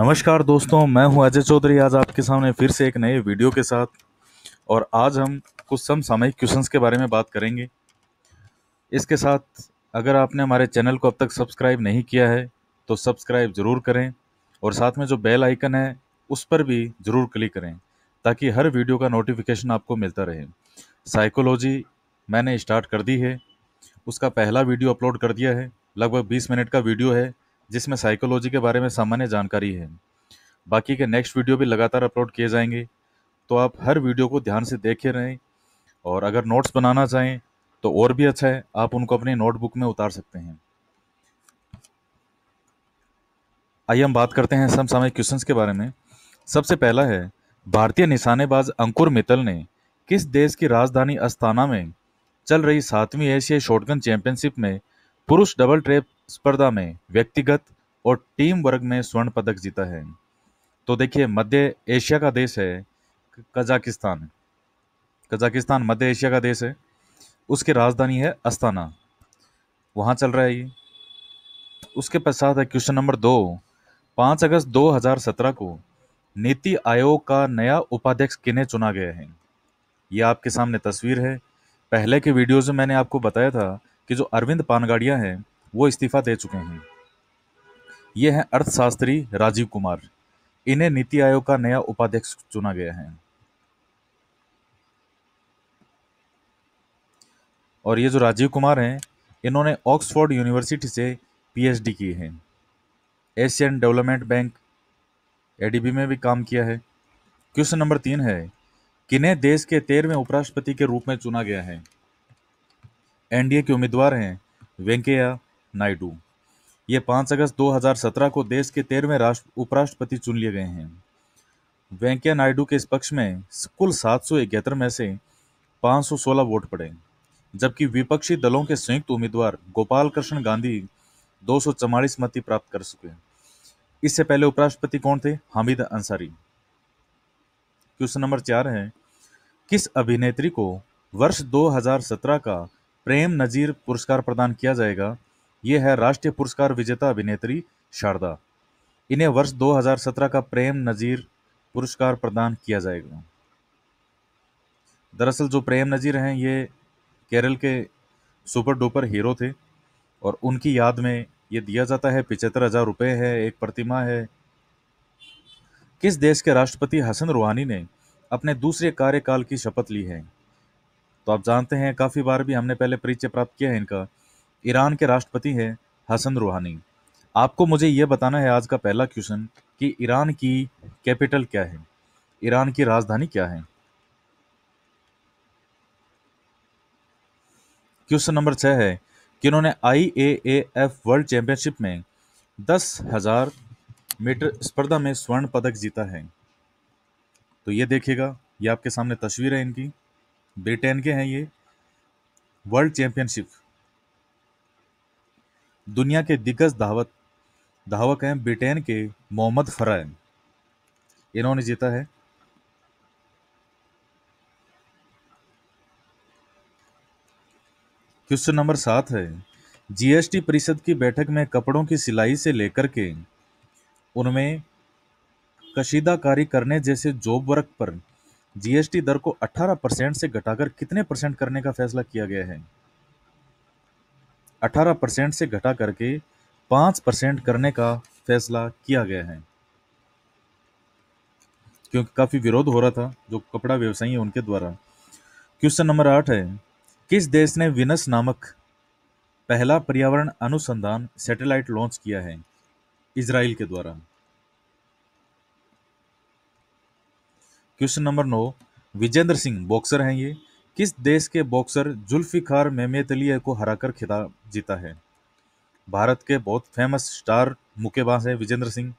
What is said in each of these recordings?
नमस्कार दोस्तों मैं हूं अजय चौधरी आज आपके सामने फिर से एक नए वीडियो के साथ और आज हम कुछ समसामयिक क्वेश्चंस के बारे में बात करेंगे इसके साथ अगर आपने हमारे चैनल को अब तक सब्सक्राइब नहीं किया है तो सब्सक्राइब ज़रूर करें और साथ में जो बेल आइकन है उस पर भी ज़रूर क्लिक करें ताकि हर वीडियो का नोटिफिकेशन आपको मिलता रहे साइकोलॉजी मैंने स्टार्ट कर दी है उसका पहला वीडियो अपलोड कर दिया है लगभग बीस मिनट का वीडियो है जिसमें साइकोलॉजी के बारे में सामान्य जानकारी है बाकी के नेक्स्ट वीडियो भी लगातार अपलोड किए जाएंगे तो आप हर वीडियो को ध्यान से देखे रहें और अगर नोट्स बनाना चाहें तो और भी अच्छा है आप उनको अपनी नोटबुक में उतार सकते हैं आइए हम बात करते हैं समसामयिक क्वेश्चंस के बारे में सबसे पहला है भारतीय निशानेबाज अंकुर मित्तल ने किस देश की राजधानी अस्ताना में चल रही सातवीं एशियाई शॉटगन चैंपियनशिप में पुरुष डबल ट्रेप स्पर्धा में व्यक्तिगत और टीम वर्ग में स्वर्ण पदक जीता है तो देखिए मध्य एशिया का देश है कजाकिस्तान कजाकिस्तान मध्य एशिया का देश है उसकी राजधानी है अस्ताना वहाँ चल रहा है ये उसके पश्चात है क्वेश्चन नंबर दो पाँच अगस्त 2017 को नीति आयोग का नया उपाध्यक्ष किन्हें चुना गया है ये आपके सामने तस्वीर है पहले के वीडियोज़ में मैंने आपको बताया था कि जो अरविंद पानगाड़िया हैं वो इस्तीफा दे चुके हैं ये हैं अर्थशास्त्री राजीव कुमार इन्हें नीति आयोग का नया उपाध्यक्ष चुना गया है और ये जो राजीव कुमार हैं इन्होंने ऑक्सफोर्ड यूनिवर्सिटी से पीएचडी की है एशियन डेवलपमेंट बैंक एडीबी में भी काम किया है क्वेश्चन नंबर तीन है किन्हें देश के तेरहवें उपराष्ट्रपति के रूप में चुना गया है एनडीए के उम्मीदवार हैं वेंकैया नायडू ये पाँच अगस्त 2017 को देश के तेरहवें राष्ट्र उपराष्ट्रपति चुन लिए गए हैं वेंकैया नायडू के इस पक्ष में कुल सात में से 516 वोट पड़े जबकि विपक्षी दलों के संयुक्त उम्मीदवार गोपाल कृष्ण गांधी दो मत प्राप्त कर सके इससे पहले उपराष्ट्रपति कौन थे हामिद अंसारी क्वेश्चन नंबर चार है किस अभिनेत्री को वर्ष 2017 का प्रेम नजीर पुरस्कार प्रदान किया जाएगा ये है राष्ट्रीय पुरस्कार विजेता अभिनेत्री शारदा इन्हें वर्ष 2017 का प्रेम नज़ीर पुरस्कार प्रदान किया जाएगा दरअसल जो प्रेम नज़ीर हैं ये केरल के सुपर डुपर हीरो थे और उनकी याद में ये दिया जाता है पिचहत्तर हज़ार रुपये है एक प्रतिमा है किस देश के राष्ट्रपति हसन रूहानी ने अपने दूसरे कार्यकाल की शपथ ली है तो आप जानते हैं काफ़ी बार भी हमने पहले परिचय प्राप्त किया है इनका ईरान के राष्ट्रपति हैं हसन रूहानी आपको मुझे ये बताना है आज का पहला क्वेश्चन कि ईरान की कैपिटल क्या है ईरान की राजधानी क्या है क्वेश्चन नंबर छः है कि उन्होंने I A A F world championship में दस हजार मीटर स्पर्धा में स्वर्ण पदक जीता है तो ये देखिएगा ये आपके सामने तस्वीर है इनकी ब्रिटेन के हैं ये वर्ल्ड चैंपियनशिप दुनिया के दिग्गज धावक धावक हैं ब्रिटेन के मोहम्मद फरहन इन्होंने जीता है क्वेश्चन नंबर सात है जीएसटी परिषद की बैठक में कपड़ों की सिलाई से लेकर के उनमें कशीदाकारी करने जैसे जॉब वर्क पर जीएसटी दर को 18 परसेंट से घटाकर कितने परसेंट करने का फैसला किया गया है 18 परसेंट से घटा करके 5 परसेंट करने का फैसला किया गया है क्योंकि काफ़ी विरोध हो रहा था जो कपड़ा व्यवसायी है उनके द्वारा क्वेश्चन नंबर आठ है किस देश ने विनस नामक पहला पर्यावरण अनुसंधान सैटेलाइट लॉन्च किया है इसराइल के द्वारा क्वेश्चन नंबर नौ विजेंद्र सिंह बॉक्सर हैं ये किस देश के बॉक्सर जुल्फिकार मेहमेत अली को हराकर खिताब जीता है भारत के बहुत फेमस स्टार मुक्केबाज है विजेंद्र सिंह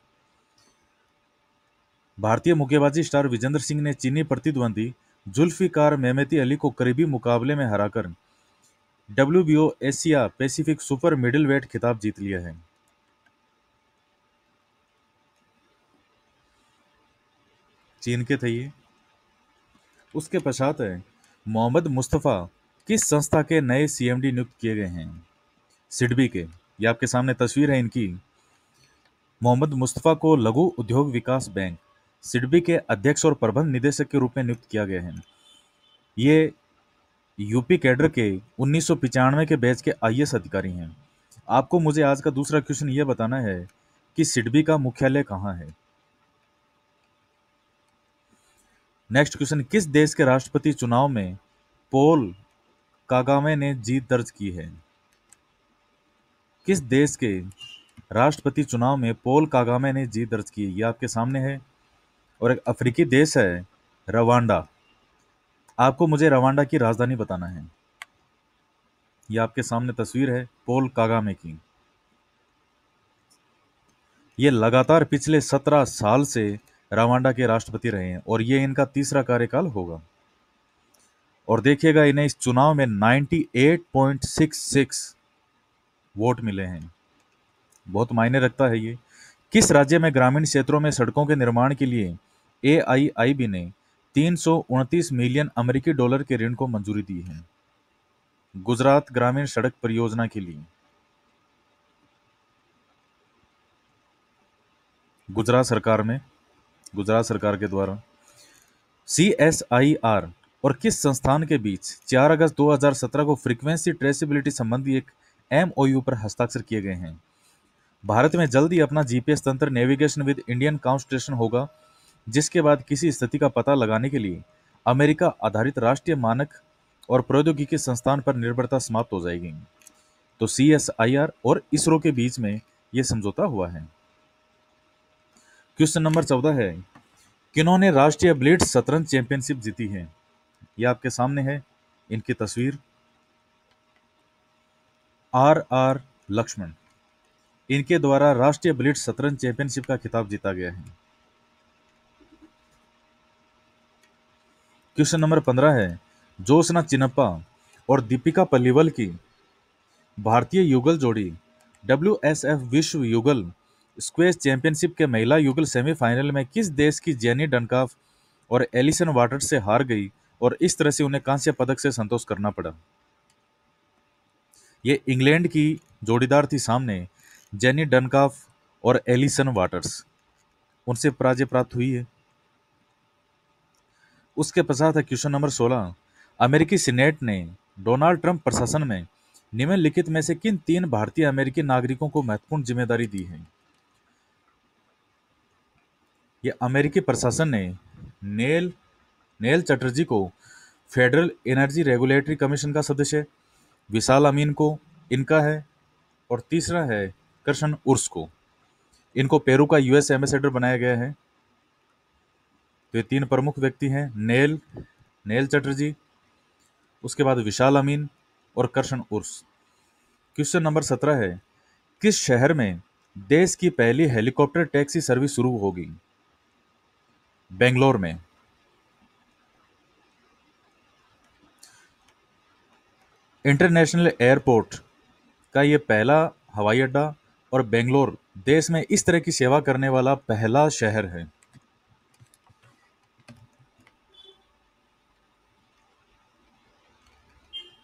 भारतीय मुक्केबाजी स्टार विजेंद्र सिंह ने चीनी प्रतिद्वंदी जुल्फिकार मेहमेती अली को करीबी मुकाबले में हराकर W Asia Pacific super middleweight खिताब जीत लिया है चीन के थे ये उसके पश्चात है मोहम्मद मुस्तफ़ा किस संस्था के नए सीएमडी नियुक्त किए गए हैं सिडबी के ये आपके सामने तस्वीर है इनकी मोहम्मद मुस्तफ़ा को लघु उद्योग विकास बैंक सिडबी के अध्यक्ष और प्रबंध निदेशक के रूप में नियुक्त किया गया है ये यूपी कैडर के उन्नीस के बैच के आई अधिकारी हैं आपको मुझे आज का दूसरा क्वेश्चन ये बताना है कि सिडबी का मुख्यालय कहाँ है नेक्स्ट क्वेश्चन किस देश के राष्ट्रपति चुनाव में पोल कागामे ने जीत दर्ज की है किस देश के राष्ट्रपति चुनाव में पोल कागामे ने जीत दर्ज की ये आपके सामने है और एक अफ्रीकी देश है रवांडा आपको मुझे रवांडा की राजधानी बताना है ये आपके सामने तस्वीर है पोल कागामे की ये लगातार पिछले सत्रह साल से रवांडा के राष्ट्रपति रहे हैं और ये इनका तीसरा कार्यकाल होगा और देखिएगा इन्हें इस चुनाव में 98.66 वोट मिले हैं बहुत मायने रखता है ये किस राज्य में ग्रामीण क्षेत्रों में सड़कों के निर्माण के लिए ए ने तीन मिलियन अमेरिकी डॉलर के ऋण को मंजूरी दी है गुजरात ग्रामीण सड़क परियोजना के लिए गुजरात सरकार में गुजरात सरकार के द्वारा सी एस आई आर और किस संस्थान के बीच 4 अगस्त 2017 को फ्रीक्वेंसी ट्रेसिबिलिटी संबंधी एक एम पर हस्ताक्षर किए गए हैं भारत में जल्द ही अपना जी तंत्र नेविगेशन विद इंडियन काउंस्टेशन होगा जिसके बाद किसी स्थिति का पता लगाने के लिए अमेरिका आधारित राष्ट्रीय मानक और प्रौद्योगिकी संस्थान पर निर्भरता समाप्त हो जाएगी तो सी और इसरो के बीच में ये समझौता हुआ है क्वेश्चन नंबर चौदह है किन्होंने राष्ट्रीय ब्लेड शतरंज चैंपियनशिप जीती है यह आपके सामने है इनकी तस्वीर आर आर लक्ष्मण इनके द्वारा राष्ट्रीय ब्लेड शतरंज चैंपियनशिप का खिताब जीता गया है क्वेश्चन नंबर पंद्रह है जोशना चिनप्पा और दीपिका पल्लीवल की भारतीय युगल जोड़ी डब्ल्यू विश्व युगल स्क्वेस चैंपियनशिप के महिला युगल सेमीफाइनल में किस देश की जेनी डनकाफ और एलिसन वाटर से हार गई और इस तरह से उन्हें कांस्य पदक से संतोष करना पड़ा ये इंग्लैंड की जोड़ीदार थी सामने जेनी डनकाफ और एलिसन वाटर्स उनसे पराजय प्राप्त हुई है उसके पश्चात है क्वेश्चन नंबर सोलह अमेरिकी सीनेट ने डोनाल्ड ट्रंप प्रशासन में निम्नलिखित में से किन तीन भारतीय अमेरिकी नागरिकों को महत्वपूर्ण जिम्मेदारी दी है ये अमेरिकी प्रशासन ने नेल नेल चटर्जी को फेडरल एनर्जी रेगुलेटरी कमीशन का सदस्य विशाल अमीन को इनका है और तीसरा है कृष्ण उर्स को इनको पेरू का यूएस एम्बेसडर बनाया गया है तो ये तीन प्रमुख व्यक्ति हैं नेल नेल चटर्जी उसके बाद विशाल अमीन और कृष्ण उर्स क्वेश्चन नंबर सत्रह है किस शहर में देश की पहली हेलीकॉप्टर टैक्सी सर्विस शुरू होगी बेंगलोर में इंटरनेशनल एयरपोर्ट का ये पहला हवाई अड्डा और बेंगलोर देश में इस तरह की सेवा करने वाला पहला शहर है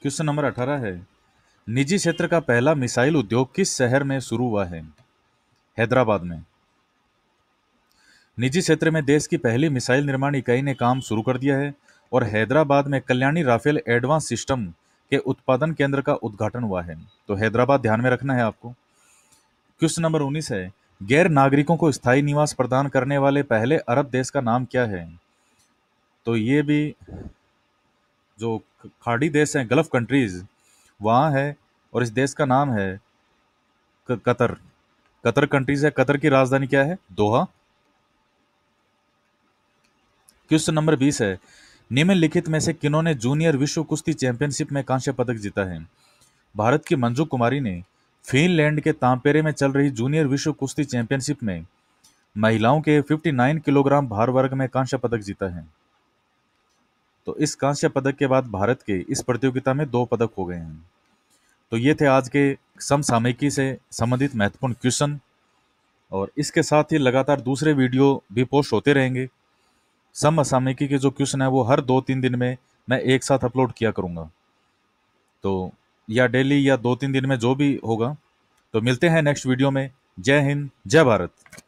क्वेश्चन नंबर अठारह है निजी क्षेत्र का पहला मिसाइल उद्योग किस शहर में शुरू हुआ है हैदराबाद में निजी क्षेत्र में देश की पहली मिसाइल निर्माण इकाई ने काम शुरू कर दिया है और हैदराबाद में कल्याणी राफेल एडवांस सिस्टम के उत्पादन केंद्र का उद्घाटन हुआ है तो हैदराबाद ध्यान में रखना है आपको क्वेश्चन नंबर उन्नीस है गैर नागरिकों को स्थायी निवास प्रदान करने वाले पहले अरब देश का नाम क्या है तो ये भी जो खाड़ी देश हैं गल्फ कंट्रीज़ वहाँ है और इस देश का नाम है कतर कतर कंट्रीज़ है कतर की राजधानी क्या है दोहा क्वेश्चन नंबर बीस है निम्नलिखित में से किन्होंने जूनियर विश्व कुश्ती चैंपियनशिप में कांस्य पदक जीता है भारत की मंजू कुमारी ने फिनलैंड के तांपेरे में चल रही जूनियर विश्व कुश्ती चैंपियनशिप में महिलाओं के 59 किलोग्राम भार वर्ग में कांस्य पदक जीता है तो इस कांस्य पदक के बाद भारत के इस प्रतियोगिता में दो पदक हो गए हैं तो ये थे आज के समसामयिकी से संबंधित महत्वपूर्ण क्वेश्चन और इसके साथ ही लगातार दूसरे वीडियो भी पोस्ट होते रहेंगे सम असामयिकी के जो क्वेश्चन है वो हर दो तीन दिन में मैं एक साथ अपलोड किया करूँगा तो या डेली या दो तीन दिन में जो भी होगा तो मिलते हैं नेक्स्ट वीडियो में जय हिंद जय भारत